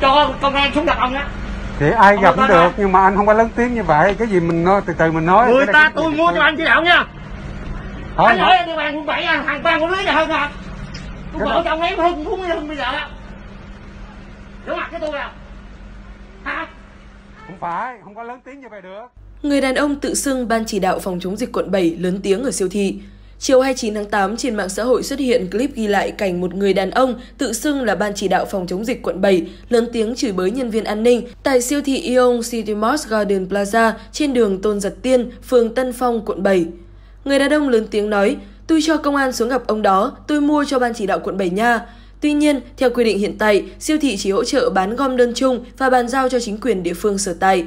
cho công an xuống gặp ông á thì ai gặp cũng được à. nhưng mà anh không có lớn tiếng như vậy cái gì mình nói từ từ mình nói người ta tôi mua cho anh chỉ đạo nha thôi anh hỏi đi bàn quận bảy anh hàng ban của lưới là hơn à tôi bỏ trong ấy hơn cũng hơn bây giờ đó đúng mặt cái tôi à hả không phải không có lớn tiếng như vậy được Người đàn ông tự xưng Ban chỉ đạo phòng chống dịch quận 7 lớn tiếng ở siêu thị. Chiều 29 tháng 8, trên mạng xã hội xuất hiện clip ghi lại cảnh một người đàn ông tự xưng là ban chỉ đạo phòng chống dịch quận 7, lớn tiếng chửi bới nhân viên an ninh tại siêu thị Ion City Mall Garden Plaza trên đường Tôn Giật Tiên, phường Tân Phong, quận 7. Người đàn ông lớn tiếng nói, tôi cho công an xuống gặp ông đó, tôi mua cho ban chỉ đạo quận 7 nha. Tuy nhiên, theo quy định hiện tại, siêu thị chỉ hỗ trợ bán gom đơn chung và bàn giao cho chính quyền địa phương sở tại.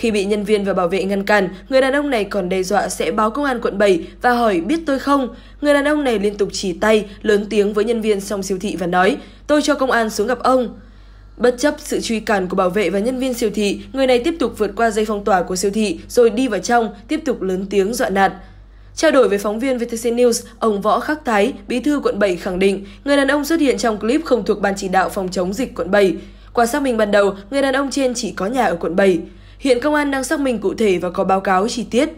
Khi bị nhân viên và bảo vệ ngăn cản, người đàn ông này còn đe dọa sẽ báo công an quận 7 và hỏi biết tôi không. Người đàn ông này liên tục chỉ tay, lớn tiếng với nhân viên trong siêu thị và nói, tôi cho công an xuống gặp ông. Bất chấp sự truy cản của bảo vệ và nhân viên siêu thị, người này tiếp tục vượt qua dây phong tỏa của siêu thị rồi đi vào trong, tiếp tục lớn tiếng dọa nạt. Trao đổi với phóng viên VTC News, ông Võ Khắc Thái, bí thư quận 7 khẳng định người đàn ông xuất hiện trong clip không thuộc ban chỉ đạo phòng chống dịch quận 7. Qua xác minh ban đầu, người đàn ông trên chỉ có nhà ở quận 7. Hiện công an đang xác minh cụ thể và có báo cáo chi tiết.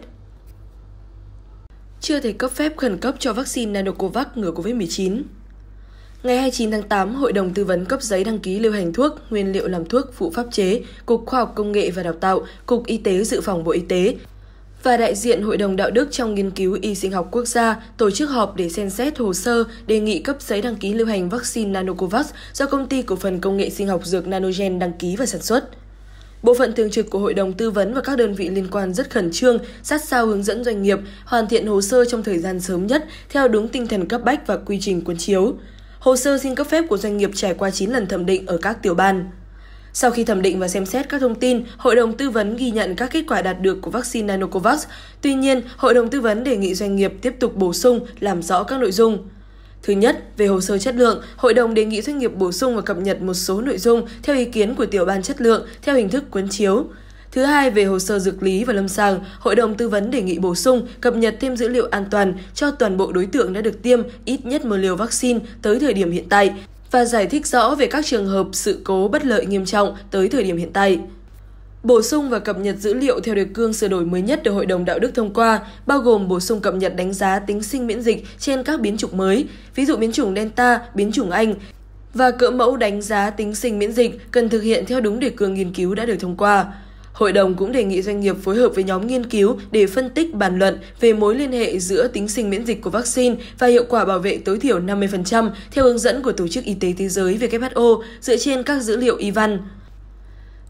Chưa thể cấp phép khẩn cấp cho vaccine Nanocovax ngừa COVID-19. Ngày 29 tháng 8, Hội đồng Tư vấn cấp giấy đăng ký lưu hành thuốc, nguyên liệu làm thuốc, phụ pháp chế, Cục Khoa học Công nghệ và Đào tạo, Cục Y tế Dự phòng Bộ Y tế và đại diện Hội đồng Đạo đức trong nghiên cứu y sinh học quốc gia tổ chức họp để xem xét hồ sơ đề nghị cấp giấy đăng ký lưu hành vaccine Nanocovax do Công ty Cổ phần Công nghệ Sinh học Dược Nanogen đăng ký và sản xuất. Bộ phận thường trực của Hội đồng Tư vấn và các đơn vị liên quan rất khẩn trương, sát sao hướng dẫn doanh nghiệp hoàn thiện hồ sơ trong thời gian sớm nhất theo đúng tinh thần cấp bách và quy trình cuốn chiếu. Hồ sơ xin cấp phép của doanh nghiệp trải qua 9 lần thẩm định ở các tiểu ban. Sau khi thẩm định và xem xét các thông tin, Hội đồng Tư vấn ghi nhận các kết quả đạt được của vaccine Nanocovax. Tuy nhiên, Hội đồng Tư vấn đề nghị doanh nghiệp tiếp tục bổ sung, làm rõ các nội dung. Thứ nhất, về hồ sơ chất lượng, hội đồng đề nghị doanh nghiệp bổ sung và cập nhật một số nội dung theo ý kiến của tiểu ban chất lượng theo hình thức cuốn chiếu. Thứ hai, về hồ sơ dược lý và lâm sàng, hội đồng tư vấn đề nghị bổ sung, cập nhật thêm dữ liệu an toàn cho toàn bộ đối tượng đã được tiêm ít nhất một liều vaccine tới thời điểm hiện tại và giải thích rõ về các trường hợp sự cố bất lợi nghiêm trọng tới thời điểm hiện tại. Bổ sung và cập nhật dữ liệu theo đề cương sửa đổi mới nhất được Hội đồng Đạo đức thông qua, bao gồm bổ sung cập nhật đánh giá tính sinh miễn dịch trên các biến chủng mới, ví dụ biến chủng Delta, biến chủng Anh, và cỡ mẫu đánh giá tính sinh miễn dịch cần thực hiện theo đúng đề cương nghiên cứu đã được thông qua. Hội đồng cũng đề nghị doanh nghiệp phối hợp với nhóm nghiên cứu để phân tích bàn luận về mối liên hệ giữa tính sinh miễn dịch của vaccine và hiệu quả bảo vệ tối thiểu 50% theo hướng dẫn của Tổ chức Y tế Thế giới WHO dựa trên các dữ liệu y văn.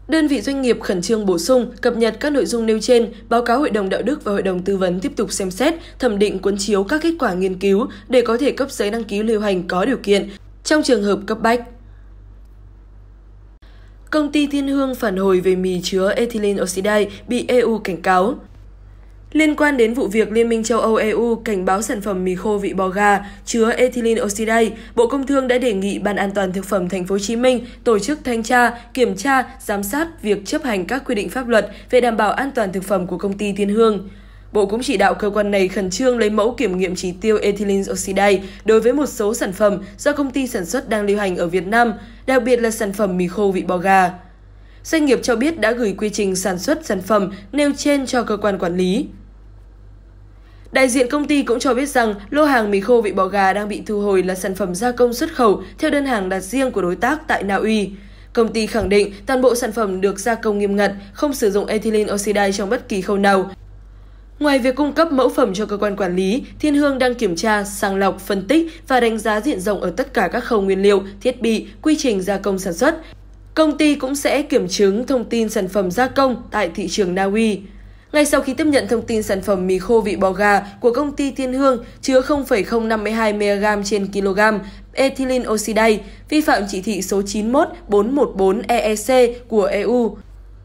Đơn vị doanh nghiệp khẩn trương bổ sung, cập nhật các nội dung nêu trên, báo cáo Hội đồng Đạo đức và Hội đồng Tư vấn tiếp tục xem xét, thẩm định cuốn chiếu các kết quả nghiên cứu để có thể cấp giấy đăng ký lưu hành có điều kiện trong trường hợp cấp bách. Công ty Thiên Hương phản hồi về mì chứa ethylene oxide bị EU cảnh cáo. Liên quan đến vụ việc Liên minh châu Âu EU cảnh báo sản phẩm mì khô vị bò gà chứa ethylene oxide, Bộ Công Thương đã đề nghị Ban An toàn thực phẩm Thành phố Hồ Chí Minh tổ chức thanh tra, kiểm tra, giám sát việc chấp hành các quy định pháp luật về đảm bảo an toàn thực phẩm của công ty Thiên Hương. Bộ cũng chỉ đạo cơ quan này khẩn trương lấy mẫu kiểm nghiệm chỉ tiêu ethylene oxide đối với một số sản phẩm do công ty sản xuất đang lưu hành ở Việt Nam, đặc biệt là sản phẩm mì khô vị bò gà. Doanh nghiệp cho biết đã gửi quy trình sản xuất sản phẩm nêu trên cho cơ quan quản lý. Đại diện công ty cũng cho biết rằng lô hàng mì khô vị bò gà đang bị thu hồi là sản phẩm gia công xuất khẩu theo đơn hàng đặt riêng của đối tác tại Na Uy. Công ty khẳng định toàn bộ sản phẩm được gia công nghiêm ngặt, không sử dụng ethylene oxide trong bất kỳ khâu nào. Ngoài việc cung cấp mẫu phẩm cho cơ quan quản lý, Thiên Hương đang kiểm tra, sàng lọc, phân tích và đánh giá diện rộng ở tất cả các khâu nguyên liệu, thiết bị, quy trình gia công sản xuất. Công ty cũng sẽ kiểm chứng thông tin sản phẩm gia công tại thị trường Na Uy. Ngay sau khi tiếp nhận thông tin sản phẩm mì khô vị bò gà của công ty Thiên Hương chứa 0,052 mg trên kg ethylene oxidase vi phạm chỉ thị số 91414 EEC của EU,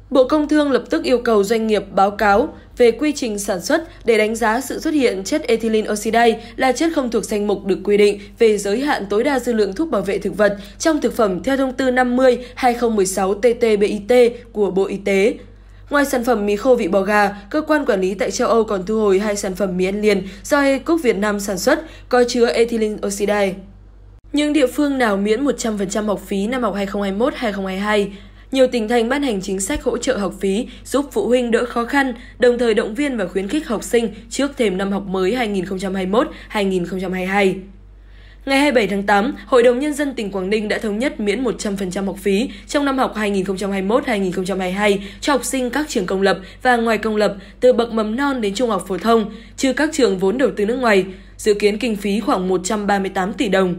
Bộ Công Thương lập tức yêu cầu doanh nghiệp báo cáo về quy trình sản xuất để đánh giá sự xuất hiện chất ethylene oxidase là chất không thuộc danh mục được quy định về giới hạn tối đa dư lượng thuốc bảo vệ thực vật trong thực phẩm theo thông tư 50-2016 TT-BIT của Bộ Y tế. Ngoài sản phẩm mì khô vị bò gà, cơ quan quản lý tại châu Âu còn thu hồi hai sản phẩm mì ăn liền do cúc Việt Nam sản xuất có chứa ethylene oxide. Những địa phương nào miễn 100% học phí năm học 2021-2022, nhiều tỉnh thành ban hành chính sách hỗ trợ học phí giúp phụ huynh đỡ khó khăn, đồng thời động viên và khuyến khích học sinh trước thềm năm học mới 2021-2022. Ngày 27 tháng 8, Hội đồng Nhân dân tỉnh Quảng Ninh đã thống nhất miễn 100% học phí trong năm học 2021-2022 cho học sinh các trường công lập và ngoài công lập từ bậc mầm non đến trung học phổ thông, trừ các trường vốn đầu tư nước ngoài, dự kiến kinh phí khoảng 138 tỷ đồng.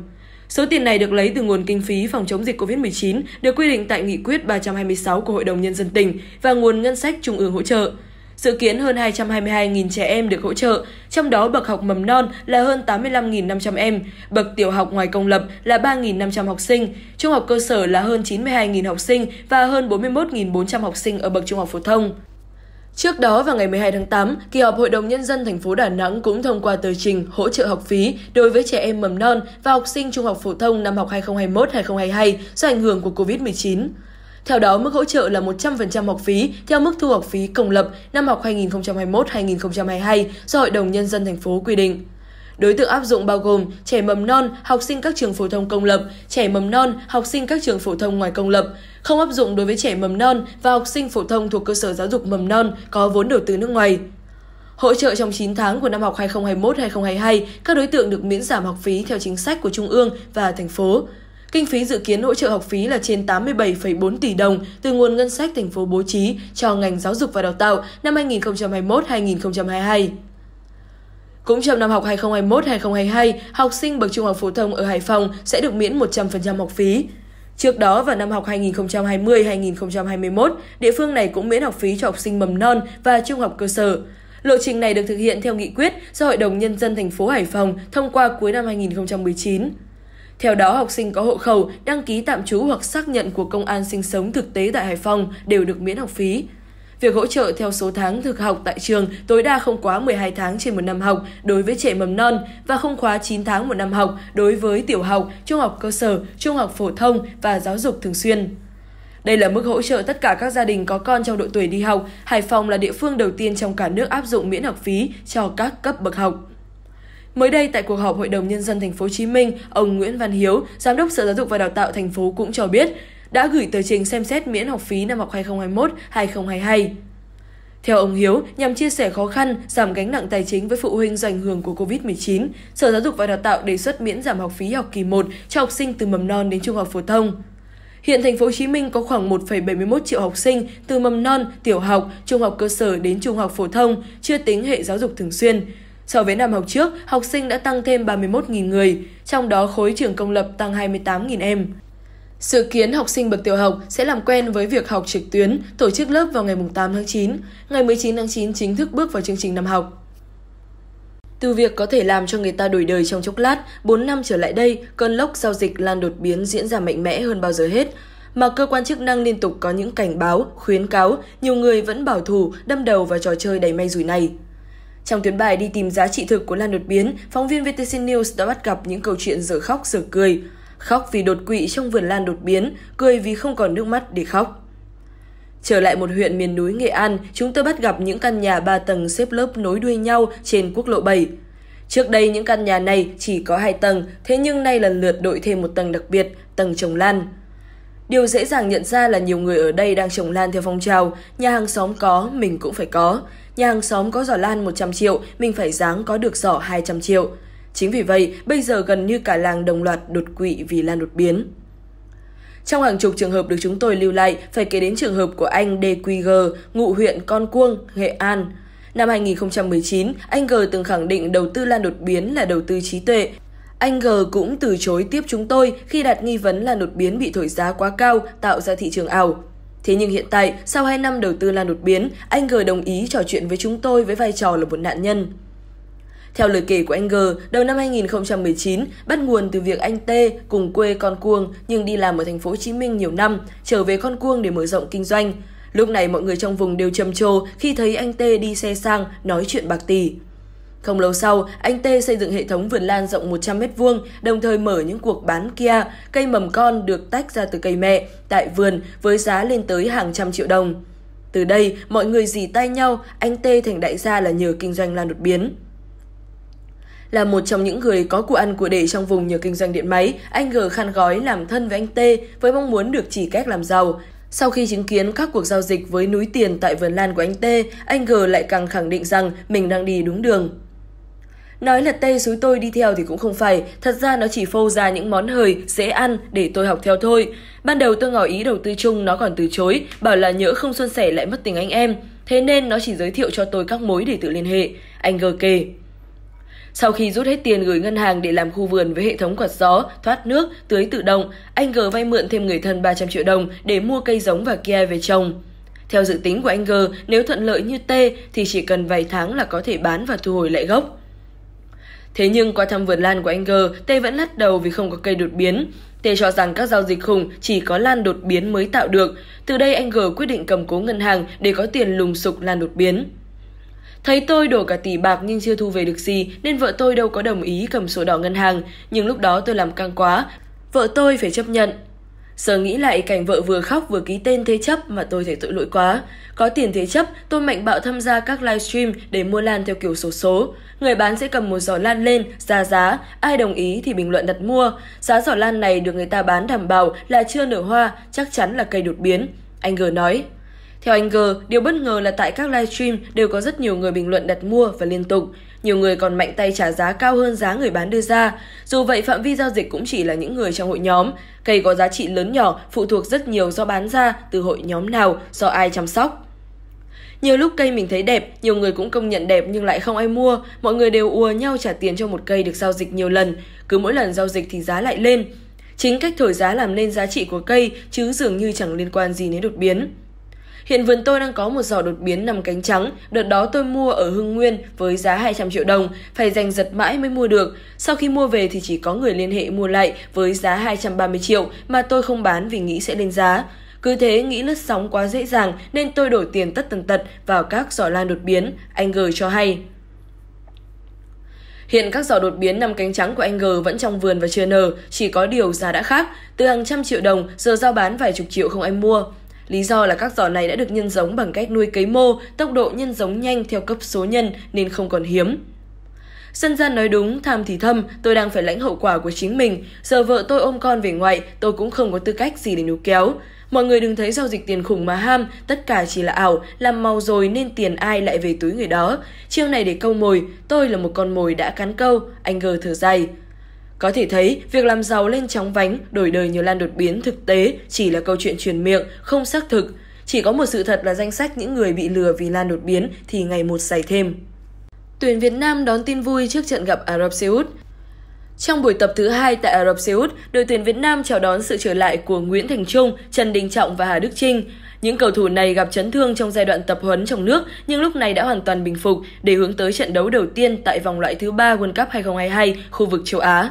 Số tiền này được lấy từ nguồn kinh phí phòng chống dịch COVID-19 được quy định tại Nghị quyết 326 của Hội đồng Nhân dân tỉnh và nguồn ngân sách trung ương hỗ trợ. Dự kiến hơn 222.000 trẻ em được hỗ trợ, trong đó bậc học mầm non là hơn 85.500 em, bậc tiểu học ngoài công lập là 3.500 học sinh, trung học cơ sở là hơn 92.000 học sinh và hơn 41.400 học sinh ở bậc trung học phổ thông. Trước đó vào ngày 12 tháng 8, kỳ họp Hội đồng Nhân dân thành phố Đà Nẵng cũng thông qua tờ trình hỗ trợ học phí đối với trẻ em mầm non và học sinh trung học phổ thông năm học 2021-2022 do ảnh hưởng của COVID-19. Theo đó, mức hỗ trợ là 100% học phí theo mức thu học phí công lập năm học 2021-2022 do Hội đồng Nhân dân thành phố quy định. Đối tượng áp dụng bao gồm trẻ mầm non, học sinh các trường phổ thông công lập, trẻ mầm non, học sinh các trường phổ thông ngoài công lập, không áp dụng đối với trẻ mầm non và học sinh phổ thông thuộc cơ sở giáo dục mầm non có vốn đầu tư nước ngoài. Hỗ trợ trong 9 tháng của năm học 2021-2022, các đối tượng được miễn giảm học phí theo chính sách của Trung ương và thành phố. Kinh phí dự kiến hỗ trợ học phí là trên 87,4 tỷ đồng từ nguồn ngân sách thành phố bố trí cho ngành giáo dục và đào tạo năm 2021-2022. Cũng trong năm học 2021-2022, học sinh bậc trung học phổ thông ở Hải Phòng sẽ được miễn 100% học phí. Trước đó vào năm học 2020-2021, địa phương này cũng miễn học phí cho học sinh mầm non và trung học cơ sở. Lộ trình này được thực hiện theo nghị quyết do Hội đồng Nhân dân thành phố Hải Phòng thông qua cuối năm 2019. Theo đó, học sinh có hộ khẩu, đăng ký tạm trú hoặc xác nhận của công an sinh sống thực tế tại Hải Phòng đều được miễn học phí. Việc hỗ trợ theo số tháng thực học tại trường tối đa không quá 12 tháng trên một năm học đối với trẻ mầm non và không quá 9 tháng một năm học đối với tiểu học, trung học cơ sở, trung học phổ thông và giáo dục thường xuyên. Đây là mức hỗ trợ tất cả các gia đình có con trong độ tuổi đi học. Hải Phòng là địa phương đầu tiên trong cả nước áp dụng miễn học phí cho các cấp bậc học. Mới đây tại cuộc họp Hội đồng nhân dân thành phố Hồ Chí Minh, ông Nguyễn Văn Hiếu, giám đốc Sở Giáo dục và Đào tạo thành phố cũng cho biết đã gửi tờ trình xem xét miễn học phí năm học 2021-2022. Theo ông Hiếu, nhằm chia sẻ khó khăn, giảm gánh nặng tài chính với phụ huynh do ảnh hưởng của COVID-19, Sở Giáo dục và Đào tạo đề xuất miễn giảm học phí học kỳ 1 cho học sinh từ mầm non đến trung học phổ thông. Hiện thành phố Hồ Chí Minh có khoảng 1,71 triệu học sinh từ mầm non, tiểu học, trung học cơ sở đến trung học phổ thông, chưa tính hệ giáo dục thường xuyên. So với năm học trước, học sinh đã tăng thêm 31.000 người, trong đó khối trường công lập tăng 28.000 em. Dự kiến học sinh bậc tiểu học sẽ làm quen với việc học trực tuyến, tổ chức lớp vào ngày 8 tháng 9, ngày 19 tháng 9 chính thức bước vào chương trình năm học. Từ việc có thể làm cho người ta đổi đời trong chốc lát, 4 năm trở lại đây, cơn lốc giao dịch lan đột biến diễn ra mạnh mẽ hơn bao giờ hết. Mà cơ quan chức năng liên tục có những cảnh báo, khuyến cáo, nhiều người vẫn bảo thủ đâm đầu vào trò chơi đầy may rủi này. Trong tuyến bài đi tìm giá trị thực của lan đột biến, phóng viên VTC News đã bắt gặp những câu chuyện dở khóc dở cười. Khóc vì đột quỵ trong vườn lan đột biến, cười vì không còn nước mắt để khóc. Trở lại một huyện miền núi Nghệ An, chúng tôi bắt gặp những căn nhà 3 tầng xếp lớp nối đuôi nhau trên quốc lộ 7. Trước đây những căn nhà này chỉ có 2 tầng, thế nhưng nay lần lượt đội thêm một tầng đặc biệt, tầng trồng lan. Điều dễ dàng nhận ra là nhiều người ở đây đang trồng lan theo phong trào, nhà hàng xóm có, mình cũng phải có. Nhà hàng xóm có giỏ lan 100 triệu, mình phải dáng có được giỏ 200 triệu. Chính vì vậy, bây giờ gần như cả làng đồng loạt đột quỵ vì lan đột biến. Trong hàng chục trường hợp được chúng tôi lưu lại, phải kể đến trường hợp của anh DQG, ngụ huyện Con Cuông, Nghệ An. Năm 2019, anh G từng khẳng định đầu tư lan đột biến là đầu tư trí tuệ. Anh G cũng từ chối tiếp chúng tôi khi đặt nghi vấn là đột biến bị thổi giá quá cao, tạo ra thị trường ảo. Thế nhưng hiện tại, sau 2 năm đầu tư lan đột biến, anh G đồng ý trò chuyện với chúng tôi với vai trò là một nạn nhân. Theo lời kể của anh G, đầu năm 2019 bắt nguồn từ việc anh T cùng quê con cuông nhưng đi làm ở thành phố Hồ Chí Minh nhiều năm, trở về con cuông để mở rộng kinh doanh. Lúc này mọi người trong vùng đều trầm trồ khi thấy anh T đi xe sang nói chuyện bạc tỷ. Không lâu sau, anh T xây dựng hệ thống vườn lan rộng 100m2, đồng thời mở những cuộc bán Kia, cây mầm con được tách ra từ cây mẹ, tại vườn với giá lên tới hàng trăm triệu đồng. Từ đây, mọi người dì tay nhau, anh T thành đại gia là nhờ kinh doanh lan đột biến. Là một trong những người có của ăn của để trong vùng nhờ kinh doanh điện máy, anh G khăn gói làm thân với anh T với mong muốn được chỉ cách làm giàu. Sau khi chứng kiến các cuộc giao dịch với núi tiền tại vườn lan của anh T, anh G lại càng khẳng định rằng mình đang đi đúng đường. Nói là Tây xúi tôi đi theo thì cũng không phải, thật ra nó chỉ phô ra những món hời, dễ ăn để tôi học theo thôi. Ban đầu tôi ngỏ ý đầu tư chung nó còn từ chối, bảo là nhỡ không xuân sẻ lại mất tình anh em. Thế nên nó chỉ giới thiệu cho tôi các mối để tự liên hệ. Anh G kể. Sau khi rút hết tiền gửi ngân hàng để làm khu vườn với hệ thống quạt gió, thoát nước, tưới tự động, anh G vay mượn thêm người thân 300 triệu đồng để mua cây giống và kia về trồng. Theo dự tính của anh G, nếu thuận lợi như T thì chỉ cần vài tháng là có thể bán và thu hồi lại gốc. Thế nhưng qua thăm vườn lan của anh G, tê vẫn lắc đầu vì không có cây đột biến. tê cho rằng các giao dịch khủng chỉ có lan đột biến mới tạo được. Từ đây anh G quyết định cầm cố ngân hàng để có tiền lùng sục lan đột biến. Thấy tôi đổ cả tỷ bạc nhưng chưa thu về được gì nên vợ tôi đâu có đồng ý cầm sổ đỏ ngân hàng. Nhưng lúc đó tôi làm căng quá, vợ tôi phải chấp nhận. Giờ nghĩ lại cảnh vợ vừa khóc vừa ký tên thế chấp mà tôi thấy tội lỗi quá. Có tiền thế chấp, tôi mạnh bạo tham gia các livestream để mua lan theo kiểu số số. Người bán sẽ cầm một giỏ lan lên, ra giá, ai đồng ý thì bình luận đặt mua. Giá giỏ lan này được người ta bán đảm bảo là chưa nở hoa, chắc chắn là cây đột biến. Anh G nói. Theo anh G, điều bất ngờ là tại các livestream đều có rất nhiều người bình luận đặt mua và liên tục. Nhiều người còn mạnh tay trả giá cao hơn giá người bán đưa ra. Dù vậy, phạm vi giao dịch cũng chỉ là những người trong hội nhóm. Cây có giá trị lớn nhỏ phụ thuộc rất nhiều do bán ra, từ hội nhóm nào, do ai chăm sóc. Nhiều lúc cây mình thấy đẹp, nhiều người cũng công nhận đẹp nhưng lại không ai mua. Mọi người đều ùa nhau trả tiền cho một cây được giao dịch nhiều lần. Cứ mỗi lần giao dịch thì giá lại lên. Chính cách thổi giá làm nên giá trị của cây chứ dường như chẳng liên quan gì đến đột biến. Hiện vườn tôi đang có một giỏ đột biến nằm cánh trắng, đợt đó tôi mua ở Hưng Nguyên với giá 200 triệu đồng, phải giành giật mãi mới mua được. Sau khi mua về thì chỉ có người liên hệ mua lại với giá 230 triệu mà tôi không bán vì nghĩ sẽ lên giá. Cứ thế nghĩ lướt sóng quá dễ dàng nên tôi đổi tiền tất tần tật vào các giỏ lan đột biến, anh G cho hay. Hiện các giỏ đột biến nằm cánh trắng của anh G vẫn trong vườn và chưa nở, chỉ có điều giá đã khác, từ hàng trăm triệu đồng giờ giao bán vài chục triệu không ai mua. Lý do là các giỏ này đã được nhân giống bằng cách nuôi cấy mô, tốc độ nhân giống nhanh theo cấp số nhân nên không còn hiếm. Sân gian nói đúng, tham thì thâm, tôi đang phải lãnh hậu quả của chính mình. Giờ vợ tôi ôm con về ngoại, tôi cũng không có tư cách gì để níu kéo. Mọi người đừng thấy giao dịch tiền khủng mà ham, tất cả chỉ là ảo, làm màu rồi nên tiền ai lại về túi người đó. Chiêu này để câu mồi, tôi là một con mồi đã cắn câu, anh gờ thở dài. Có thể thấy, việc làm giàu lên chóng vánh, đổi đời nhiều lan đột biến thực tế chỉ là câu chuyện truyền miệng, không xác thực. Chỉ có một sự thật là danh sách những người bị lừa vì lan đột biến thì ngày một dài thêm. Tuyển Việt Nam đón tin vui trước trận gặp Ả Rập Xê Út trong buổi tập thứ hai tại Ả Rập Xê Út, đội tuyển Việt Nam chào đón sự trở lại của Nguyễn Thành Trung, Trần Đình Trọng và Hà Đức Trinh. Những cầu thủ này gặp chấn thương trong giai đoạn tập huấn trong nước nhưng lúc này đã hoàn toàn bình phục để hướng tới trận đấu đầu tiên tại vòng loại thứ ba World Cup 2022 khu vực châu Á.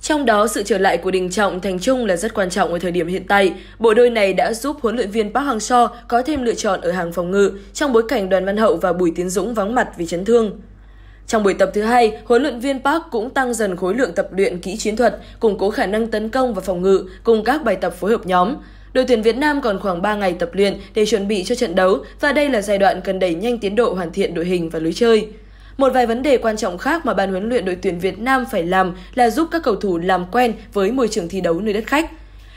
Trong đó, sự trở lại của Đình Trọng Thành Trung là rất quan trọng ở thời điểm hiện tại. Bộ đôi này đã giúp huấn luyện viên Park Hang-seo có thêm lựa chọn ở hàng phòng ngự trong bối cảnh Đoàn Văn Hậu và Bùi Tiến Dũng vắng mặt vì chấn thương. Trong buổi tập thứ hai, huấn luyện viên Park cũng tăng dần khối lượng tập luyện kỹ chiến thuật, củng cố khả năng tấn công và phòng ngự cùng các bài tập phối hợp nhóm. Đội tuyển Việt Nam còn khoảng 3 ngày tập luyện để chuẩn bị cho trận đấu và đây là giai đoạn cần đẩy nhanh tiến độ hoàn thiện đội hình và lối chơi. Một vài vấn đề quan trọng khác mà ban huấn luyện đội tuyển Việt Nam phải làm là giúp các cầu thủ làm quen với môi trường thi đấu nơi đất khách.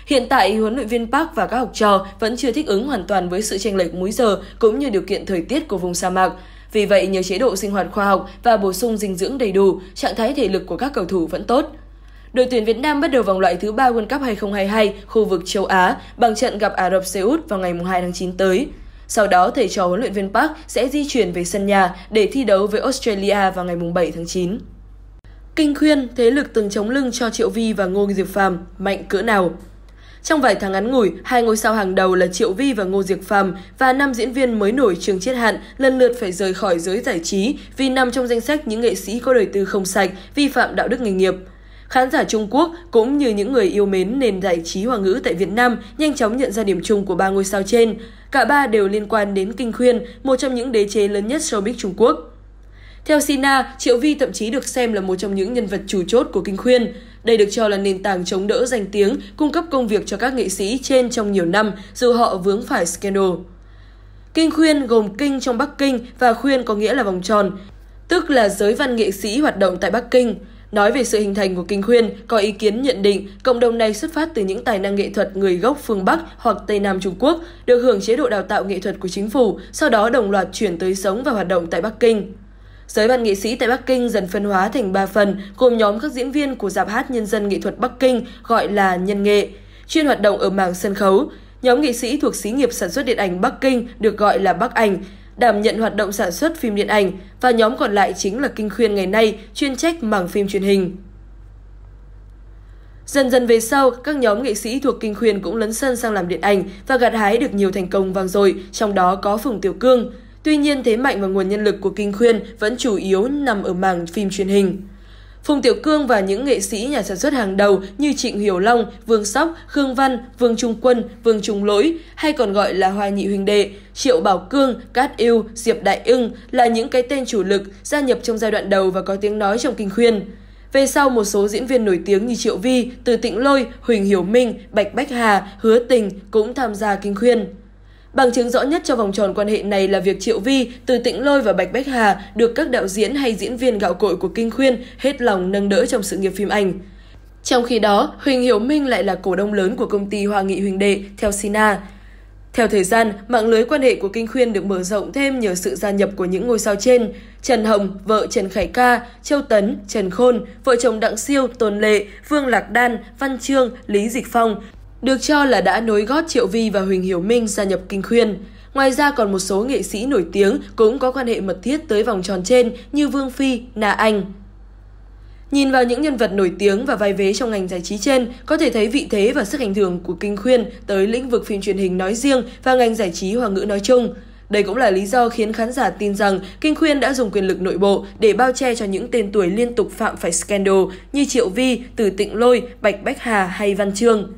Hiện tại, huấn luyện viên Park và các học trò vẫn chưa thích ứng hoàn toàn với sự chênh lệch múi giờ cũng như điều kiện thời tiết của vùng sa mạc. Vì vậy, nhờ chế độ sinh hoạt khoa học và bổ sung dinh dưỡng đầy đủ, trạng thái thể lực của các cầu thủ vẫn tốt. Đội tuyển Việt Nam bắt đầu vòng loại thứ 3 World Cup 2022 khu vực châu Á bằng trận gặp Ả Rập Xê Út vào ngày 2 tháng 9 tới. Sau đó, thầy trò huấn luyện viên Park sẽ di chuyển về sân nhà để thi đấu với Australia vào ngày 7 tháng 9. Kinh khuyên thế lực từng chống lưng cho Triệu Vi và Ngô Diệp Phàm mạnh cỡ nào. Trong vài tháng ngắn ngủi, hai ngôi sao hàng đầu là Triệu Vi và Ngô Diệp Phàm và năm diễn viên mới nổi Trường Chiết Hạn lần lượt phải rời khỏi giới giải trí vì nằm trong danh sách những nghệ sĩ có đời tư không sạch, vi phạm đạo đức nghề nghiệp. Khán giả Trung Quốc cũng như những người yêu mến nền giải trí Hoa ngữ tại Việt Nam nhanh chóng nhận ra điểm chung của ba ngôi sao trên. Cả ba đều liên quan đến Kinh Khuyên, một trong những đế chế lớn nhất showbiz Trung Quốc. Theo Sina, Triệu Vi thậm chí được xem là một trong những nhân vật chủ chốt của Kinh Khuyên. Đây được cho là nền tảng chống đỡ danh tiếng, cung cấp công việc cho các nghệ sĩ trên trong nhiều năm dù họ vướng phải scandal. Kinh Khuyên gồm Kinh trong Bắc Kinh và Khuyên có nghĩa là vòng tròn, tức là giới văn nghệ sĩ hoạt động tại Bắc Kinh. Nói về sự hình thành của Kinh Khuyên, có ý kiến nhận định cộng đồng này xuất phát từ những tài năng nghệ thuật người gốc phương Bắc hoặc Tây Nam Trung Quốc, được hưởng chế độ đào tạo nghệ thuật của chính phủ, sau đó đồng loạt chuyển tới sống và hoạt động tại Bắc Kinh. Giới văn nghệ sĩ tại Bắc Kinh dần phân hóa thành 3 phần, gồm nhóm các diễn viên của dạp hát Nhân dân nghệ thuật Bắc Kinh gọi là Nhân nghệ, chuyên hoạt động ở mảng sân khấu. Nhóm nghệ sĩ thuộc xí nghiệp sản xuất điện ảnh Bắc Kinh được gọi là Bắc Ảnh, đảm nhận hoạt động sản xuất phim điện ảnh và nhóm còn lại chính là Kinh Khuyên ngày nay chuyên trách mảng phim truyền hình. Dần dần về sau, các nhóm nghệ sĩ thuộc Kinh Khuyên cũng lấn sân sang làm điện ảnh và gặt hái được nhiều thành công vang dội, trong đó có Phùng Tiểu Cương. Tuy nhiên, thế mạnh và nguồn nhân lực của Kinh Khuyên vẫn chủ yếu nằm ở mảng phim truyền hình. Phùng Tiểu Cương và những nghệ sĩ nhà sản xuất hàng đầu như Trịnh Hiểu Long, Vương Sóc, Khương Văn, Vương Trung Quân, Vương Trung Lỗi hay còn gọi là Hoa Nhị Huỳnh Đệ, Triệu Bảo Cương, Cát Yêu, Diệp Đại Ưng là những cái tên chủ lực gia nhập trong giai đoạn đầu và có tiếng nói trong kinh khuyên. Về sau, một số diễn viên nổi tiếng như Triệu Vi, Từ Tịnh Lôi, Huỳnh Hiểu Minh, Bạch Bách Hà, Hứa Tình cũng tham gia kinh khuyên. Bằng chứng rõ nhất cho vòng tròn quan hệ này là việc Triệu Vi, Từ tịnh Lôi và Bạch Bách Hà được các đạo diễn hay diễn viên gạo cội của Kinh Khuyên hết lòng nâng đỡ trong sự nghiệp phim ảnh. Trong khi đó, Huỳnh Hiểu Minh lại là cổ đông lớn của công ty Hoa Nghị Huỳnh Đệ, theo Sina. Theo thời gian, mạng lưới quan hệ của Kinh Khuyên được mở rộng thêm nhờ sự gia nhập của những ngôi sao trên. Trần Hồng, vợ Trần Khải Ca, Châu Tấn, Trần Khôn, vợ chồng Đặng Siêu, Tôn Lệ, Vương Lạc Đan, Văn Trương, Lý Dịch Phong, được cho là đã nối gót Triệu Vi và Huỳnh Hiểu Minh gia nhập Kinh Khuyên. Ngoài ra còn một số nghệ sĩ nổi tiếng cũng có quan hệ mật thiết tới vòng tròn trên như Vương Phi, Na Anh. Nhìn vào những nhân vật nổi tiếng và vai vế trong ngành giải trí trên, có thể thấy vị thế và sức ảnh hưởng của Kinh Khuyên tới lĩnh vực phim truyền hình nói riêng và ngành giải trí hoa ngữ nói chung. Đây cũng là lý do khiến khán giả tin rằng Kinh Khuyên đã dùng quyền lực nội bộ để bao che cho những tên tuổi liên tục phạm phải scandal như Triệu Vi, Từ Tịnh Lôi, Bạch Bách Hà hay Văn Trương.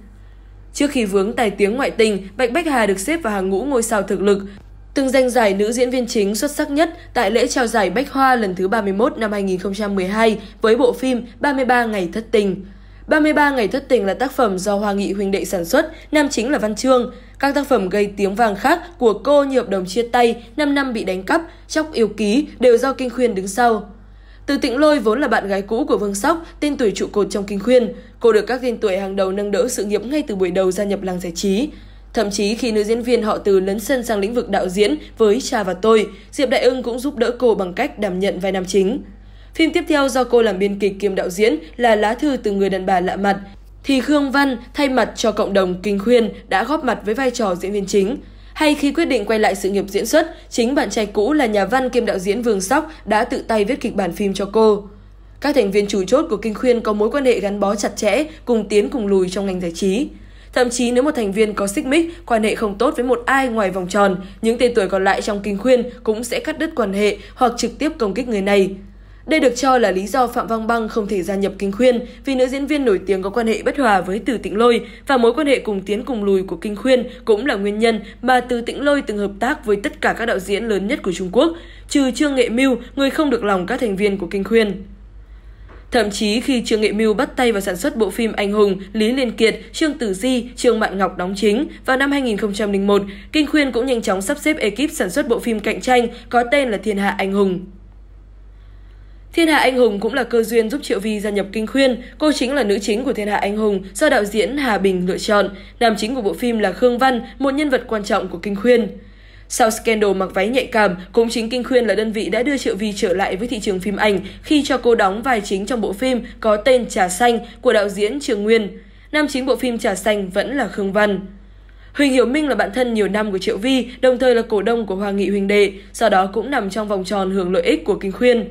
Trước khi vướng tài tiếng ngoại tình, Bạch Bách Hà được xếp vào hàng ngũ ngôi sao thực lực, từng giành giải nữ diễn viên chính xuất sắc nhất tại lễ trao giải Bách Hoa lần thứ 31 năm 2012 với bộ phim 33 ngày thất tình. 33 ngày thất tình là tác phẩm do Hoa Nghị huỳnh đệ sản xuất, nam chính là Văn Trương. Các tác phẩm gây tiếng vàng khác của cô như hợp đồng chia tay, 5 năm bị đánh cắp, chóc yêu ký đều do Kinh Khuyên đứng sau. Từ Tịnh Lôi vốn là bạn gái cũ của Vương Sóc, tên tuổi trụ cột trong kinh khuyên. Cô được các tên tuổi hàng đầu nâng đỡ sự nghiệp ngay từ buổi đầu gia nhập làng giải trí. Thậm chí khi nữ diễn viên họ từ lấn sân sang lĩnh vực đạo diễn với Cha và Tôi, Diệp Đại Ưng cũng giúp đỡ cô bằng cách đảm nhận vai nam chính. Phim tiếp theo do cô làm biên kịch kiêm đạo diễn là Lá thư từ người đàn bà lạ mặt, thì Khương Văn thay mặt cho cộng đồng Kinh Khuyên đã góp mặt với vai trò diễn viên chính. Hay khi quyết định quay lại sự nghiệp diễn xuất, chính bạn trai cũ là nhà văn kiêm đạo diễn Vương Sóc đã tự tay viết kịch bản phim cho cô. Các thành viên chủ chốt của Kinh Khuyên có mối quan hệ gắn bó chặt chẽ, cùng tiến cùng lùi trong ngành giải trí. Thậm chí nếu một thành viên có xích mích, quan hệ không tốt với một ai ngoài vòng tròn, những tên tuổi còn lại trong kinh khuyên cũng sẽ cắt đứt quan hệ hoặc trực tiếp công kích người này. Đây được cho là lý do Phạm Văn Băng không thể gia nhập Kinh Khuyên vì nữ diễn viên nổi tiếng có quan hệ bất hòa với Từ Tĩnh Lôi và mối quan hệ cùng tiến cùng lùi của Kinh Khuyên cũng là nguyên nhân mà Từ Tĩnh Lôi từng hợp tác với tất cả các đạo diễn lớn nhất của Trung Quốc, trừ Trương Nghệ Mưu, người không được lòng các thành viên của Kinh Khuyên. Thậm chí khi Trương Nghệ Mưu bắt tay vào sản xuất bộ phim Anh Hùng, Lý Liên Kiệt, Trương Tử Di, Trương Mạn Ngọc đóng chính vào năm 2001, Kinh Khuyên cũng nhanh chóng sắp xếp ekip sản xuất bộ phim cạnh tranh có tên là Thiên Hạ Anh Hùng. Thiên Hạ Anh Hùng cũng là cơ duyên giúp Triệu Vi gia nhập Kinh Khuyên. Cô chính là nữ chính của Thiên Hạ Anh Hùng do đạo diễn Hà Bình lựa chọn. Nam chính của bộ phim là Khương Văn, một nhân vật quan trọng của Kinh Khuyên. Sau scandal mặc váy nhạy cảm, cũng chính Kinh Khuyên là đơn vị đã đưa Triệu Vi trở lại với thị trường phim ảnh khi cho cô đóng vai chính trong bộ phim có tên Trà Xanh của đạo diễn Trường Nguyên. Nam chính bộ phim Trà Xanh vẫn là Khương Văn. Huỳnh Hiểu Minh là bạn thân nhiều năm của Triệu Vi, đồng thời là cổ đông của hoàng Nghị Huỳnh Đệ, sau đó cũng nằm trong vòng tròn hưởng lợi ích của Kinh Khuyên.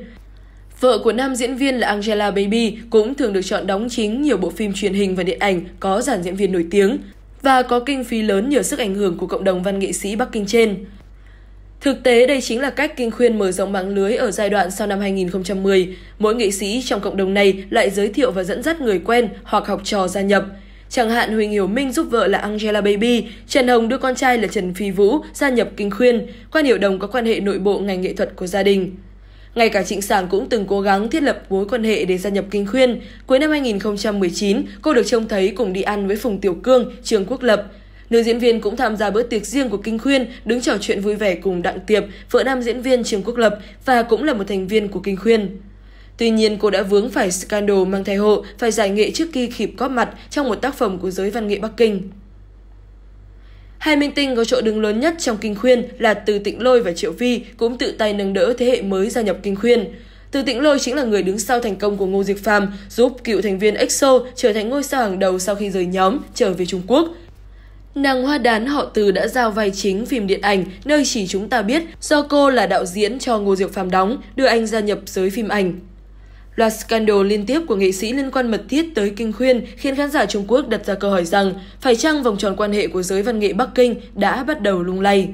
Vợ của nam diễn viên là Angela Baby cũng thường được chọn đóng chính nhiều bộ phim truyền hình và điện ảnh có dàn diễn viên nổi tiếng và có kinh phí lớn nhờ sức ảnh hưởng của cộng đồng văn nghệ sĩ Bắc Kinh trên. Thực tế, đây chính là cách Kinh Khuyên mở rộng mạng lưới ở giai đoạn sau năm 2010. Mỗi nghệ sĩ trong cộng đồng này lại giới thiệu và dẫn dắt người quen hoặc học trò gia nhập. Chẳng hạn Huỳnh Hiểu Minh giúp vợ là Angela Baby, Trần Hồng đưa con trai là Trần Phi Vũ gia nhập Kinh Khuyên, quan hiệu đồng có quan hệ nội bộ ngành nghệ thuật của gia đình. Ngay cả Trịnh Sảng cũng từng cố gắng thiết lập mối quan hệ để gia nhập Kinh Khuyên. Cuối năm 2019, cô được trông thấy cùng đi ăn với Phùng Tiểu Cương, trường quốc lập. Nữ diễn viên cũng tham gia bữa tiệc riêng của Kinh Khuyên, đứng trò chuyện vui vẻ cùng Đặng Tiệp, vợ nam diễn viên trường quốc lập và cũng là một thành viên của Kinh Khuyên. Tuy nhiên, cô đã vướng phải scandal mang thai hộ, phải giải nghệ trước khi kịp góp mặt trong một tác phẩm của giới văn nghệ Bắc Kinh. Hai minh tinh có chỗ đứng lớn nhất trong Kinh Khuyên là Từ Tịnh Lôi và Triệu Vi cũng tự tay nâng đỡ thế hệ mới gia nhập Kinh Khuyên. Từ Tịnh Lôi chính là người đứng sau thành công của Ngô Diệc Phàm, giúp cựu thành viên EXO trở thành ngôi sao hàng đầu sau khi rời nhóm trở về Trung Quốc. Nàng Hoa Đán họ Từ đã giao vai chính phim điện ảnh Nơi chỉ chúng ta biết do cô là đạo diễn cho Ngô Diệc Phàm đóng, đưa anh gia nhập giới phim ảnh. Loạt scandal liên tiếp của nghệ sĩ liên quan mật thiết tới Kinh Khuyên khiến khán giả Trung Quốc đặt ra câu hỏi rằng phải chăng vòng tròn quan hệ của giới văn nghệ Bắc Kinh đã bắt đầu lung lay.